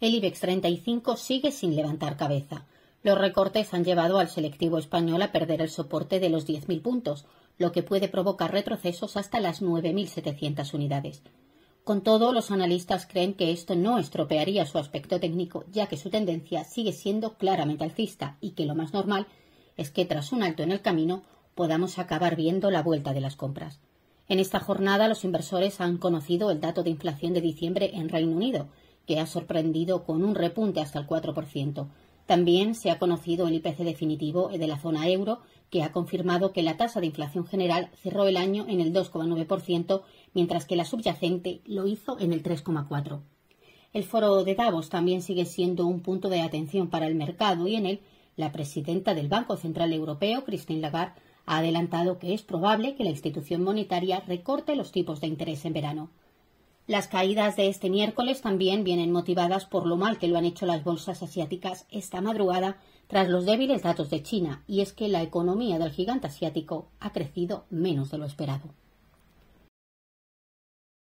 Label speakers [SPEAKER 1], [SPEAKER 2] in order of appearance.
[SPEAKER 1] el IBEX 35 sigue sin levantar cabeza. Los recortes han llevado al selectivo español a perder el soporte de los 10.000 puntos, lo que puede provocar retrocesos hasta las 9.700 unidades. Con todo, los analistas creen que esto no estropearía su aspecto técnico, ya que su tendencia sigue siendo claramente alcista y que lo más normal es que tras un alto en el camino podamos acabar viendo la vuelta de las compras. En esta jornada los inversores han conocido el dato de inflación de diciembre en Reino Unido, que ha sorprendido con un repunte hasta el 4%. También se ha conocido el IPC definitivo de la zona euro, que ha confirmado que la tasa de inflación general cerró el año en el 2,9%, mientras que la subyacente lo hizo en el 3,4%. El foro de Davos también sigue siendo un punto de atención para el mercado y en él la presidenta del Banco Central Europeo, Christine Lagarde, ha adelantado que es probable que la institución monetaria recorte los tipos de interés en verano. Las caídas de este miércoles también vienen motivadas por lo mal que lo han hecho las bolsas asiáticas esta madrugada tras los débiles datos de China, y es que la economía del gigante asiático ha crecido menos de lo esperado.